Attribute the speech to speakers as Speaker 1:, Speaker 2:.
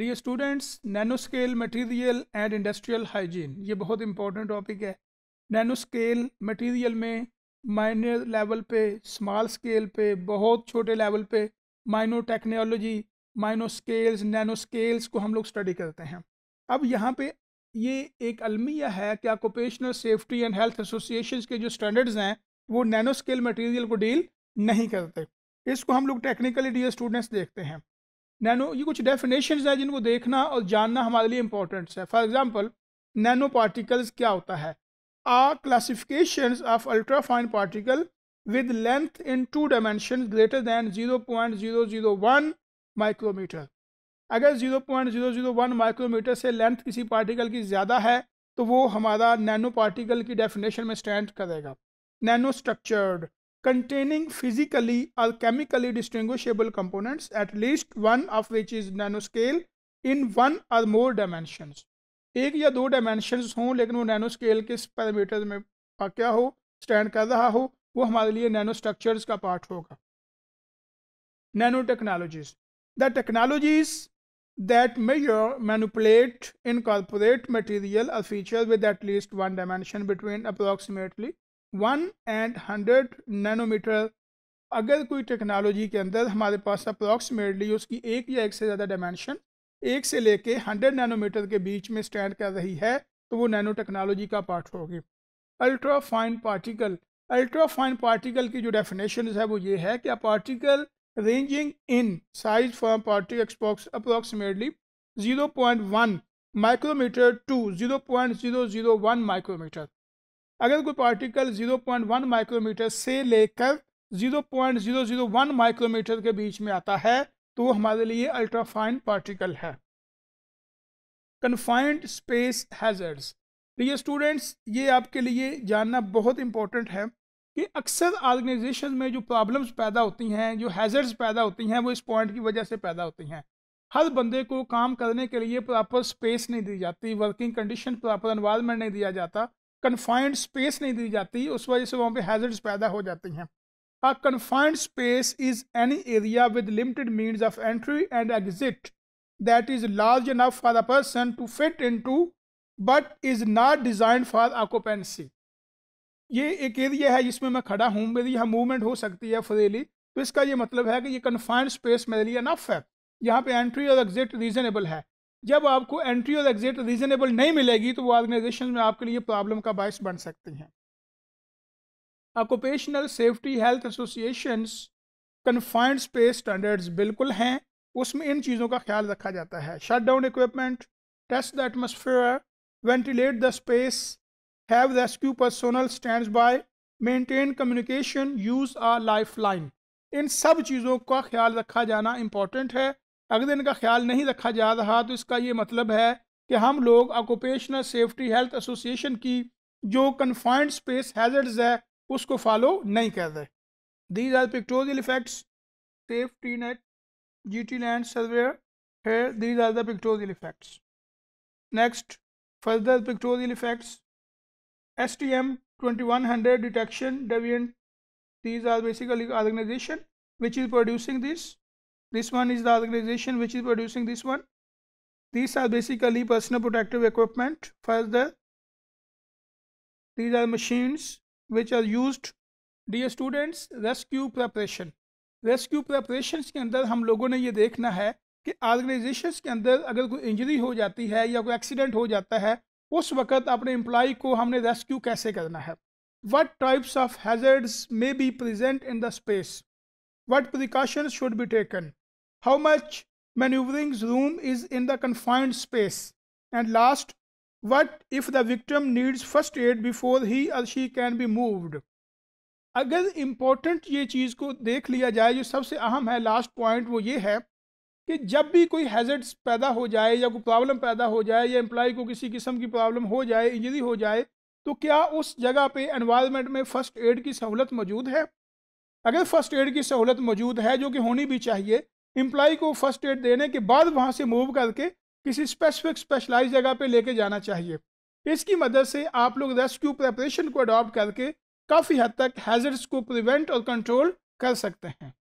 Speaker 1: D students nano scale material and industrial hygiene ये बहुत important topic है nano scale material में minor level पे स्मॉल स्केल पे बहुत छोटे लेवल पे माइनो टेक्नोलॉजी माइनो स्केल्स नैनो स्केल्स को हम लोग स्टडी करते हैं अब यहाँ पे ये एक अलमिया है कि occupational safety and health association के जो स्टैंडर्ड्स हैं वो नैनो स्केल मटीरियल को डील नहीं करते इसको हम लोग टेक्निकली डियर स्टूडेंट्स देखते हैं नैनो ये कुछ डेफिनेशन है जिनको देखना और जानना हमारे लिए इम्पोर्टेंट है फॉर एग्जाम्पल नैनो पार्टिकल्स क्या होता है a classification of ultra fine particle with length in two dimension greater than one micrometre अगर वन माइक्रोमीटर से लेंथ किसी पार्टिकल की ज़्यादा है तो वो हमारा नैनो पार्टिकल की डेफिनेशन में स्टैंड करेगा nano structured containing physically or chemically distinguishable components, at least one of which is nanoscale, in one or more dimensions. एक या दो dimensions हों लेकिन वो nanoscale के पैरामीटर में क्या हो stand कर रहा हो वो हमारे लिए नैनो स्ट्रक्चर्स का part होगा nano technologies the technologies that measure, manipulate, incorporate material or feature with at least one dimension between approximately one and hundred nanometre अगर कोई टेक्नोलॉजी के अंदर हमारे पास अप्रॉक्सीमेटली उसकी एक या एक से ज़्यादा डायमेंशन एक से लेके हंड्रेड नैनोमीटर के बीच में स्टैंड कर रही है तो वो नैनो टेक्नोलॉजी का पार्ट होगी ultra fine particle ultra fine particle की जो डेफिनेशन है वो ये है कि a particle ranging in size for particle approximately zero point one micrometre to zero point zero zero one micrometre अगर कोई पार्टिकल 0.1 माइक्रोमीटर से लेकर 0.001 माइक्रोमीटर के बीच में आता है तो वो हमारे लिए अल्ट्राफाइन पार्टिकल है कन्फाइंड स्पेस हैजर्ड्स ये स्टूडेंट्स ये आपके लिए जानना बहुत इंपॉर्टेंट है कि अक्सर ऑर्गेनाइजेशन में जो प्रॉब्लम्स पैदा होती हैं जो हैजर्ड्स पैदा होती हैं वो इस पॉइंट की वजह से पैदा होती हैं हर बंदे को काम करने के लिए प्रॉपर स्पेस नहीं दी जाती वर्किंग कंडीशन प्रॉपर इन्वायरमेंट नहीं दिया जाता कन्फाइंड स्पेस नहीं दी जाती उस वजह से वहाँ पे हैजर्ड्स पैदा हो जाती हैं a confined space is any area with limited means of entry and exit that is large large for the person to fit into but is not designed for occupancy ये एक area है जिसमें मैं खड़ा हूँ मेरी यहाँ movement हो सकती है फ्रेली तो इसका ये मतलब है कि ये कन्फाइंड स्पेस मेरे लिए अनफ है यहाँ पे एंट्री और एग्जिट रीजनेबल है जब आपको एंट्री और एग्जिट रीजनेबल नहीं मिलेगी तो वो ऑर्गेनाइजेशन में आपके लिए प्रॉब्लम का बायस बन सकती हैं occupational safety health associations confined space standards बिल्कुल हैं उसमें इन चीज़ों का ख्याल रखा जाता है shut down equipment test the atmosphere ventilate the space have rescue personnel stand by maintain communication use a life line इन सब चीज़ों का ख्याल रखा जाना इम्पॉर्टेंट है अगर इनका ख्याल नहीं रखा जा रहा तो इसका ये मतलब है कि हम लोग ऑक्यूपेशनल सेफ्टी हेल्थ एसोसिएशन की जो कन्फाइंड स्पेस हैजर्ड्स है उसको फॉलो नहीं कर रहे these are pictorial effects safety net G T land surveyor these are the pictorial effects next further pictorial effects S T M twenty one hundred detection डेवियन these are basically organisation which is producing this this one is the organization which is producing this one these are basically personal protective equipment first the these are machines which are used dear students rescue preparation rescue preparations ke andar hum logo ne ye dekhna hai ki organizations ke andar agar koi injury ho jati hai ya koi accident ho jata hai us waqt apne employee ko humne rescue kaise karna hai what types of hazards may be present in the space what precautions should be taken how much maneuvering room is in the confined space and last what if the victim needs first aid before he or she can be moved अगर important ये चीज़ को देख लिया जाए जो सबसे अहम है लास्ट पॉइंट वो ये है कि जब भी कोई हैजर्ड्स पैदा हो जाए या कोई प्रॉब्लम पैदा हो जाए या एम्प्लॉय को किसी किस्म की प्रॉब्लम हो जाए इंजरी हो जाए तो क्या उस जगह पे एनवायरनमेंट में फ़र्स्ट एड की सहूलत मौजूद है अगर फ़र्स्ट एड की सहूलत मौजूद है जो कि होनी भी चाहिए इम्प्लाई को फर्स्ट एड देने के बाद वहाँ से मूव करके किसी स्पेसिफिक स्पेशलाइज जगह पे लेके जाना चाहिए इसकी मदद से आप लोग रेस्क्यू प्रेपरेशन को अडॉप्ट करके काफ़ी हद तक हैजर्ड्स को प्रिवेंट और कंट्रोल कर सकते हैं